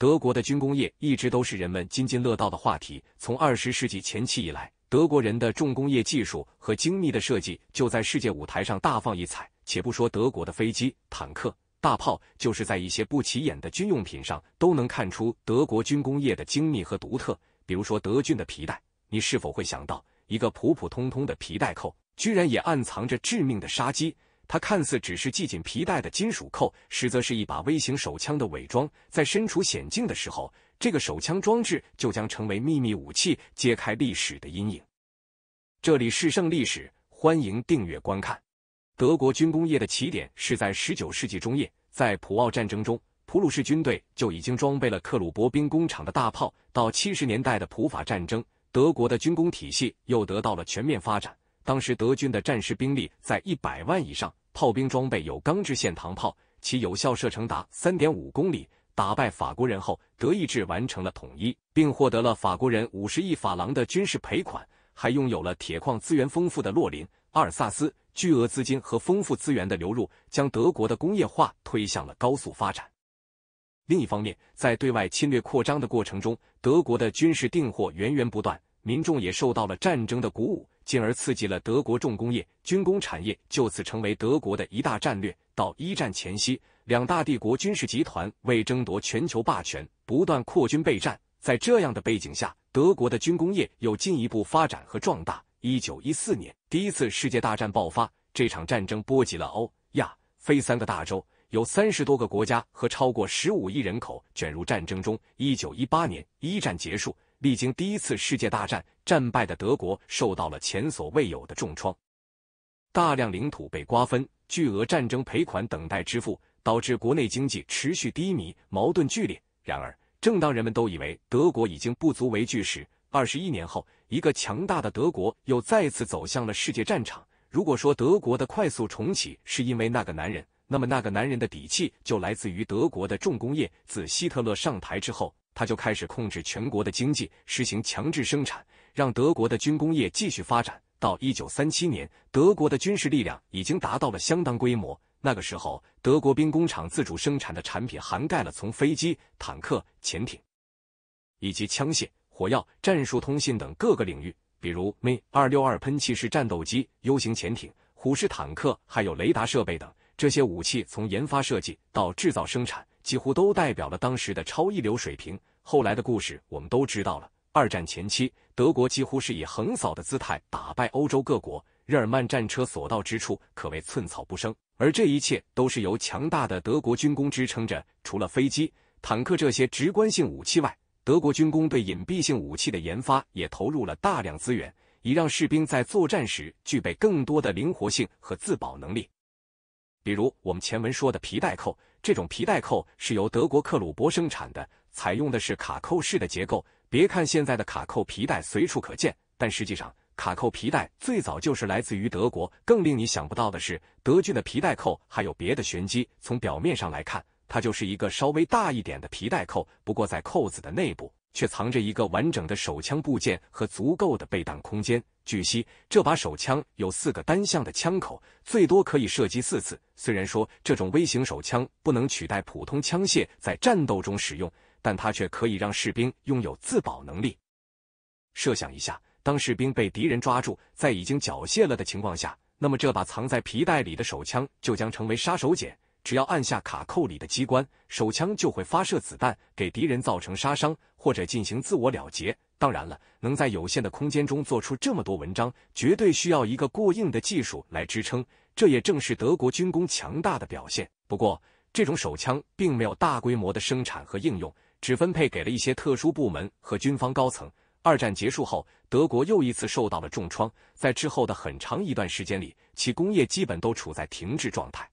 德国的军工业一直都是人们津津乐道的话题。从二十世纪前期以来，德国人的重工业技术和精密的设计就在世界舞台上大放异彩。且不说德国的飞机、坦克、大炮，就是在一些不起眼的军用品上，都能看出德国军工业的精密和独特。比如说，德军的皮带，你是否会想到一个普普通通的皮带扣，居然也暗藏着致命的杀机？它看似只是系紧皮带的金属扣，实则是一把微型手枪的伪装。在身处险境的时候，这个手枪装置就将成为秘密武器，揭开历史的阴影。这里是胜历史，欢迎订阅观看。德国军工业的起点是在十九世纪中叶，在普奥战争中，普鲁士军队就已经装备了克鲁伯兵工厂的大炮。到七十年代的普法战争，德国的军工体系又得到了全面发展。当时德军的战时兵力在一百万以上，炮兵装备有钢制线膛炮，其有效射程达三点五公里。打败法国人后，德意志完成了统一，并获得了法国人五十亿法郎的军事赔款，还拥有了铁矿资源丰富的洛林、阿尔萨斯。巨额资金和丰富资源的流入，将德国的工业化推向了高速发展。另一方面，在对外侵略扩张的过程中，德国的军事订货源源不断，民众也受到了战争的鼓舞。进而刺激了德国重工业、军工产业，就此成为德国的一大战略。到一战前夕，两大帝国军事集团为争夺全球霸权，不断扩军备战。在这样的背景下，德国的军工业又进一步发展和壮大。一九一四年，第一次世界大战爆发，这场战争波及了欧、亚、非三个大洲，有三十多个国家和超过十五亿人口卷入战争中。一九一八年，一战结束。历经第一次世界大战战败的德国受到了前所未有的重创，大量领土被瓜分，巨额战争赔款等待支付，导致国内经济持续低迷，矛盾剧烈。然而，正当人们都以为德国已经不足为惧时，二十一年后，一个强大的德国又再次走向了世界战场。如果说德国的快速重启是因为那个男人，那么那个男人的底气就来自于德国的重工业。自希特勒上台之后。他就开始控制全国的经济，实行强制生产，让德国的军工业继续发展。到一九三七年，德国的军事力量已经达到了相当规模。那个时候，德国兵工厂自主生产的产品涵盖了从飞机、坦克、潜艇，以及枪械、火药、战术通信等各个领域，比如 Me 二六二喷气式战斗机、U 型潜艇、虎式坦克，还有雷达设备等。这些武器从研发设计到制造生产。几乎都代表了当时的超一流水平。后来的故事我们都知道了。二战前期，德国几乎是以横扫的姿态打败欧洲各国，日耳曼战车所到之处，可谓寸草不生。而这一切都是由强大的德国军工支撑着。除了飞机、坦克这些直观性武器外，德国军工对隐蔽性武器的研发也投入了大量资源，以让士兵在作战时具备更多的灵活性和自保能力。比如我们前文说的皮带扣，这种皮带扣是由德国克鲁伯生产的，采用的是卡扣式的结构。别看现在的卡扣皮带随处可见，但实际上卡扣皮带最早就是来自于德国。更令你想不到的是，德军的皮带扣还有别的玄机。从表面上来看，它就是一个稍微大一点的皮带扣，不过在扣子的内部却藏着一个完整的手枪部件和足够的备弹空间。据悉，这把手枪有四个单向的枪口，最多可以射击四次。虽然说这种微型手枪不能取代普通枪械在战斗中使用，但它却可以让士兵拥有自保能力。设想一下，当士兵被敌人抓住，在已经缴械了的情况下，那么这把藏在皮带里的手枪就将成为杀手锏。只要按下卡扣里的机关，手枪就会发射子弹，给敌人造成杀伤，或者进行自我了结。当然了，能在有限的空间中做出这么多文章，绝对需要一个过硬的技术来支撑。这也正是德国军工强大的表现。不过，这种手枪并没有大规模的生产和应用，只分配给了一些特殊部门和军方高层。二战结束后，德国又一次受到了重创，在之后的很长一段时间里，其工业基本都处在停滞状态。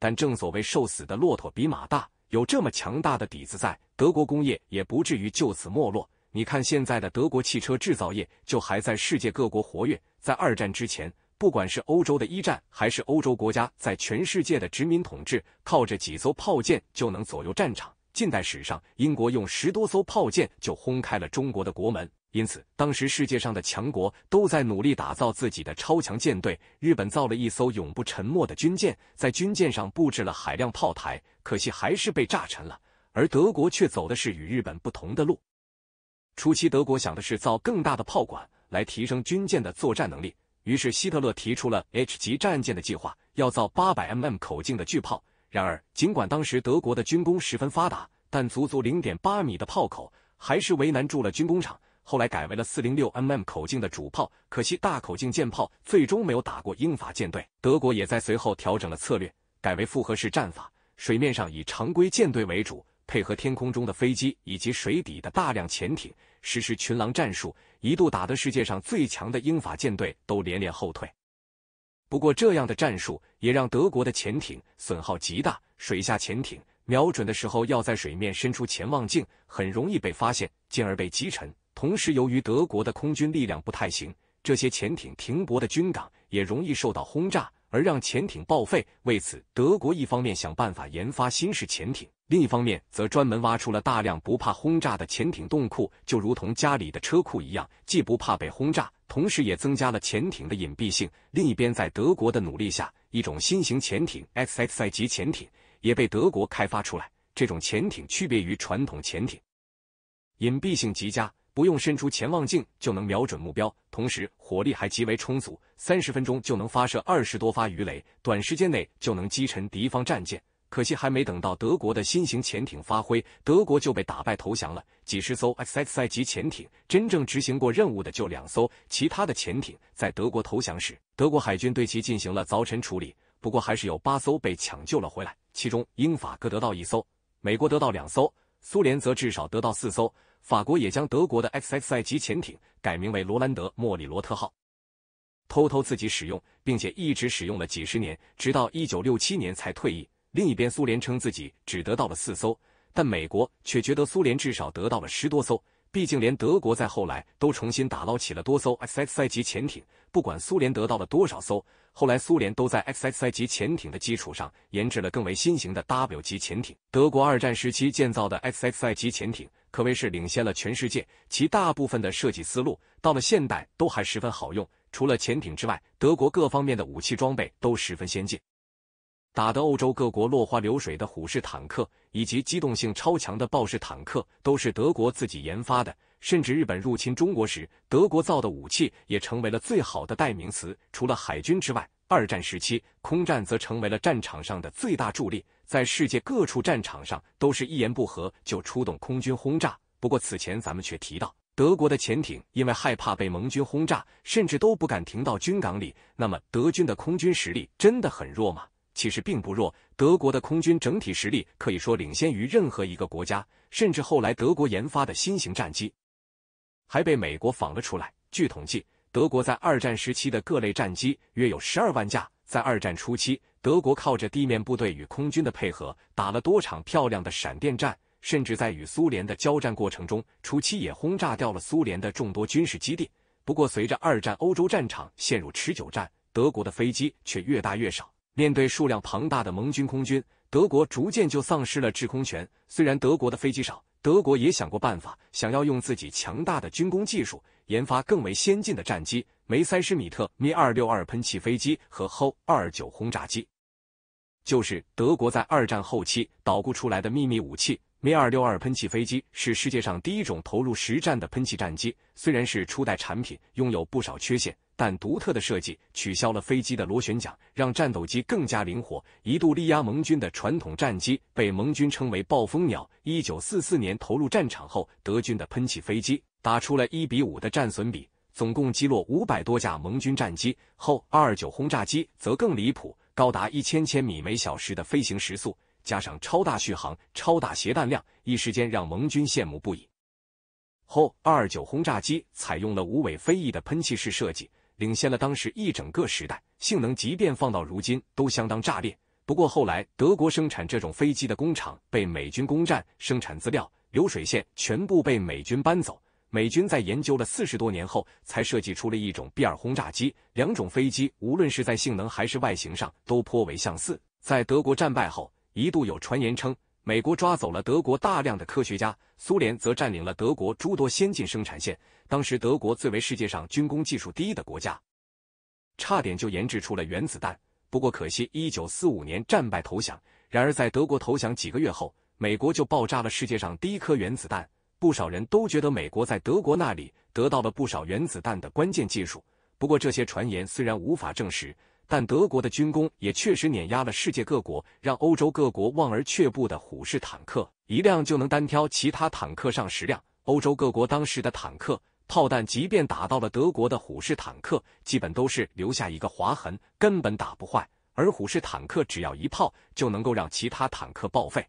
但正所谓瘦死的骆驼比马大，有这么强大的底子在，德国工业也不至于就此没落。你看，现在的德国汽车制造业就还在世界各国活跃。在二战之前，不管是欧洲的一战，还是欧洲国家在全世界的殖民统治，靠着几艘炮舰就能左右战场。近代史上，英国用十多艘炮舰就轰开了中国的国门。因此，当时世界上的强国都在努力打造自己的超强舰队。日本造了一艘永不沉没的军舰，在军舰上布置了海量炮台，可惜还是被炸沉了。而德国却走的是与日本不同的路。初期，德国想的是造更大的炮管来提升军舰的作战能力，于是希特勒提出了 H 级战舰的计划，要造 800mm 口径的巨炮。然而，尽管当时德国的军工十分发达，但足足0.8米的炮口还是为难住了军工厂。后来改为了 406mm 口径的主炮，可惜大口径舰炮最终没有打过英法舰队。德国也在随后调整了策略，改为复合式战法，水面上以常规舰队为主。配合天空中的飞机以及水底的大量潜艇，实施群狼战术，一度打得世界上最强的英法舰队都连连后退。不过，这样的战术也让德国的潜艇损耗极大。水下潜艇瞄准的时候要在水面伸出潜望镜，很容易被发现，进而被击沉。同时，由于德国的空军力量不太行，这些潜艇停泊的军港也容易受到轰炸。而让潜艇报废。为此，德国一方面想办法研发新式潜艇，另一方面则专门挖出了大量不怕轰炸的潜艇洞库，就如同家里的车库一样，既不怕被轰炸，同时也增加了潜艇的隐蔽性。另一边，在德国的努力下，一种新型潜艇 X X I 级潜艇也被德国开发出来。这种潜艇区别于传统潜艇，隐蔽性极佳。不用伸出潜望镜就能瞄准目标，同时火力还极为充足，三十分钟就能发射二十多发鱼雷，短时间内就能击沉敌方战舰。可惜还没等到德国的新型潜艇发挥，德国就被打败投降了。几十艘 XXI 级潜艇真正执行过任务的就两艘，其他的潜艇在德国投降时，德国海军对其进行了凿沉处理。不过还是有八艘被抢救了回来，其中英法各得到一艘，美国得到两艘，苏联则至少得到四艘。法国也将德国的 XXI 级潜艇改名为罗兰德·莫里罗特号，偷偷自己使用，并且一直使用了几十年，直到一九六七年才退役。另一边，苏联称自己只得到了四艘，但美国却觉得苏联至少得到了十多艘。毕竟，连德国在后来都重新打捞起了多艘 X X I 级潜艇。不管苏联得到了多少艘，后来苏联都在 X X I 级潜艇的基础上研制了更为新型的 W 级潜艇。德国二战时期建造的 X X I 级潜艇可谓是领先了全世界，其大部分的设计思路到了现代都还十分好用。除了潜艇之外，德国各方面的武器装备都十分先进。打得欧洲各国落花流水的虎式坦克以及机动性超强的豹式坦克，都是德国自己研发的。甚至日本入侵中国时，德国造的武器也成为了最好的代名词。除了海军之外，二战时期空战则成为了战场上的最大助力。在世界各处战场上，都是一言不合就出动空军轰炸。不过此前咱们却提到，德国的潜艇因为害怕被盟军轰炸，甚至都不敢停到军港里。那么德军的空军实力真的很弱吗？其实并不弱，德国的空军整体实力可以说领先于任何一个国家，甚至后来德国研发的新型战机还被美国仿了出来。据统计，德国在二战时期的各类战机约有十二万架。在二战初期，德国靠着地面部队与空军的配合，打了多场漂亮的闪电战，甚至在与苏联的交战过程中，初期也轰炸掉了苏联的众多军事基地。不过，随着二战欧洲战场陷入持久战，德国的飞机却越打越少。面对数量庞大的盟军空军，德国逐渐就丧失了制空权。虽然德国的飞机少，德国也想过办法，想要用自己强大的军工技术研发更为先进的战机。梅塞施米特 Me 二六二喷气飞机和 He 二九轰炸机，就是德国在二战后期捣鼓出来的秘密武器。Me 二六二喷气飞机是世界上第一种投入实战的喷气战机，虽然是初代产品，拥有不少缺陷。但独特的设计取消了飞机的螺旋桨，让战斗机更加灵活。一度力压盟军的传统战机，被盟军称为“暴风鸟”。一九四四年投入战场后，德军的喷气飞机打出了一比五的战损比，总共击落五百多架盟军战机。后2二九轰炸机则更离谱，高达一千千米每小时的飞行时速，加上超大续航、超大携弹量，一时间让盟军羡慕不已。后二二九轰炸机采用了无尾飞翼的喷气式设计。领先了当时一整个时代，性能即便放到如今都相当炸裂。不过后来，德国生产这种飞机的工厂被美军攻占，生产资料、流水线全部被美军搬走。美军在研究了四十多年后，才设计出了一种 B2 轰炸机。两种飞机无论是在性能还是外形上都颇为相似。在德国战败后，一度有传言称，美国抓走了德国大量的科学家。苏联则占领了德国诸多先进生产线，当时德国最为世界上军工技术第一的国家，差点就研制出了原子弹。不过可惜，一九四五年战败投降。然而在德国投降几个月后，美国就爆炸了世界上第一颗原子弹。不少人都觉得美国在德国那里得到了不少原子弹的关键技术。不过这些传言虽然无法证实。但德国的军工也确实碾压了世界各国，让欧洲各国望而却步的虎式坦克，一辆就能单挑其他坦克上十辆。欧洲各国当时的坦克炮弹，即便打到了德国的虎式坦克，基本都是留下一个划痕，根本打不坏。而虎式坦克只要一炮，就能够让其他坦克报废。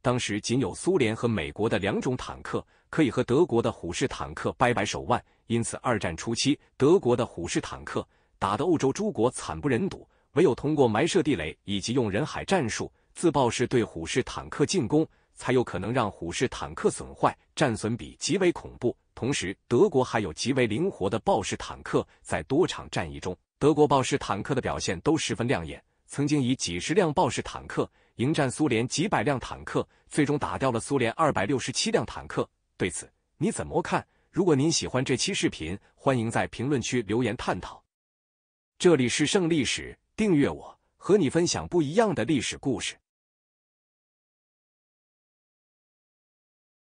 当时仅有苏联和美国的两种坦克可以和德国的虎式坦克掰掰手腕，因此二战初期，德国的虎式坦克。打的欧洲诸国惨不忍睹，唯有通过埋设地雷以及用人海战术、自爆式对虎式坦克进攻，才有可能让虎式坦克损坏，战损比极为恐怖。同时，德国还有极为灵活的豹式坦克，在多场战役中，德国豹式坦克的表现都十分亮眼。曾经以几十辆豹式坦克迎战苏联几百辆坦克，最终打掉了苏联二百六十七辆坦克。对此你怎么看？如果您喜欢这期视频，欢迎在评论区留言探讨。这里是胜历史，订阅我，和你分享不一样的历史故事。